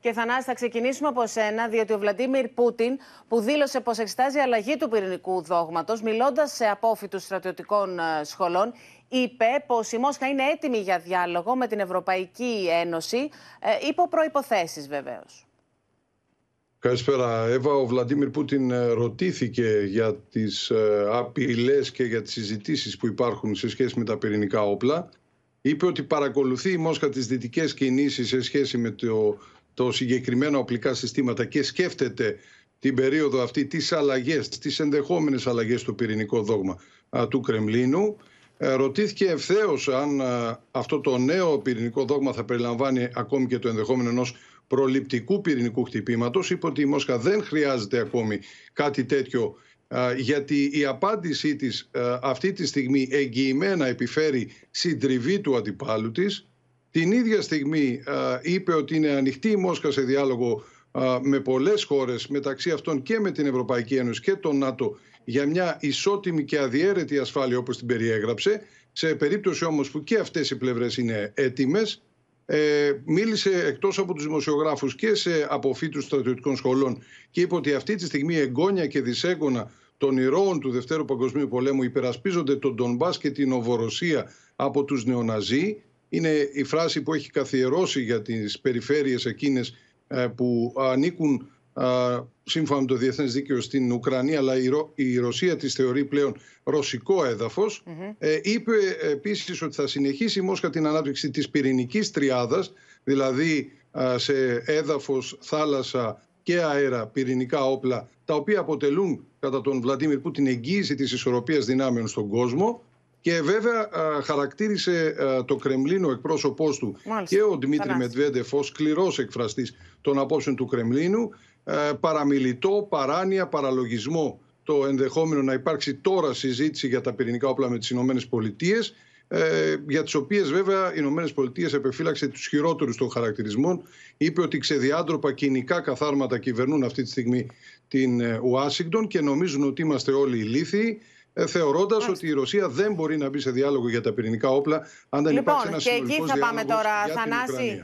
Και Θανάση, θα ξεκινήσουμε από σένα, διότι ο Βλαντίμιρ Πούτιν, που δήλωσε πως εξετάζει αλλαγή του πυρηνικού δόγματος, μιλώντας σε απόφοιτους στρατιωτικών ε, σχολών, είπε πως η Μόσχα είναι έτοιμη για διάλογο με την Ευρωπαϊκή Ένωση, ε, υπό προποθέσει βεβαίως. Καλησπέρα Εύα. Ο Βλαντίμιρ Πούτιν ε, ρωτήθηκε για τις απειλές και για τις συζητήσεις που υπάρχουν σε σχέση με τα πυρηνικά όπλα. Είπε ότι παρακολουθεί η Μόσχα τις δυτικές κινήσεις σε σχέση με το το συγκεκριμένο οπλικά συστήματα και σκέφτεται την περίοδο αυτή τις αλλαγές, τις ενδεχόμενες αλλαγές στο πυρηνικό δόγμα του Κρεμλίνου. Ε, ρωτήθηκε ευθέως αν αυτό το νέο πυρηνικό δόγμα θα περιλαμβάνει ακόμη και το ενδεχόμενο ενός προληπτικού πυρηνικού χτυπήματος. Είπε ότι η Μόσχα δεν χρειάζεται ακόμη κάτι τέτοιο γιατί η απάντησή της αυτή τη στιγμή εγγυημένα επιφέρει συντριβή του αντιπάλου της την ίδια στιγμή είπε ότι είναι ανοιχτή η Μόσχα σε διάλογο με πολλές χώρες, μεταξύ αυτών και με την Ευρωπαϊκή Ένωση και τον ΝΑΤΟ, για μια ισότιμη και αδιέρετη ασφάλεια όπως την περιέγραψε. Σε περίπτωση όμως που και αυτές οι πλευρές είναι έτοιμες, ε, μίλησε εκτός από τους δημοσιογράφους και σε αποφύτους στρατιωτικών σχολών και είπε ότι αυτή τη στιγμή εγγόνια και δυσέγγωνα των ηρώων του Δευτέρου Παγκοσμίου Πολέμου υπερασπίζονται τον Ντομπά και την Οβοροσία από τους νεοναζί είναι η φράση που έχει καθιερώσει για τις περιφέρειες εκείνες ε, που ανήκουν ε, σύμφωνα με το διεθνές δίκαιο στην Ουκρανία αλλά η, Ρωσία τις θεωρεί πλέον ρωσικό ε, είπε επίσης ότι θα συνεχίσει η Μόσχα την ανάπτυξη της πυρηνικής τριάδας δηλαδή σε έδαφος, θάλασσα και αέρα πυρηνικά όπλα τα οποία αποτελούν κατά τον Βλαντίμιρ την εγγύηση της ισορροπίας δυνάμεων στον κόσμο και βέβαια χαρακτήρισε α, το Κρεμλίνο εκπρόσωπός του Μάλιστα. και ο Δημήτρη Μετβέντεφ ως σκληρός εκφραστής των απόψεων του Κρεμλίνου. Α, ε, παραμιλητό, παράνοια, παραλογισμό το ενδεχόμενο να υπάρξει τώρα συζήτηση για τα πυρηνικά όπλα με τις Ηνωμένες Πολιτείες. Ε, για τις οποίες βέβαια οι Ηνωμένες Πολιτείες επεφύλαξε τους χειρότερους των χαρακτηρισμών. Είπε ότι ξεδιάντροπα κοινικά καθάρματα κυβερνούν αυτή τη στιγμή την ε, Ουάσιγκτον και νομίζουν ότι είμαστε όλοι ηλίθιοι. Ε, θεωρώντας ότι η Ρωσία δεν μπορεί να μπει σε διάλογο για τα πυρηνικά όπλα αν δεν λοιπόν, υπάρξει ένας Λοιπόν, και εκεί θα πάμε τώρα, Θανάση,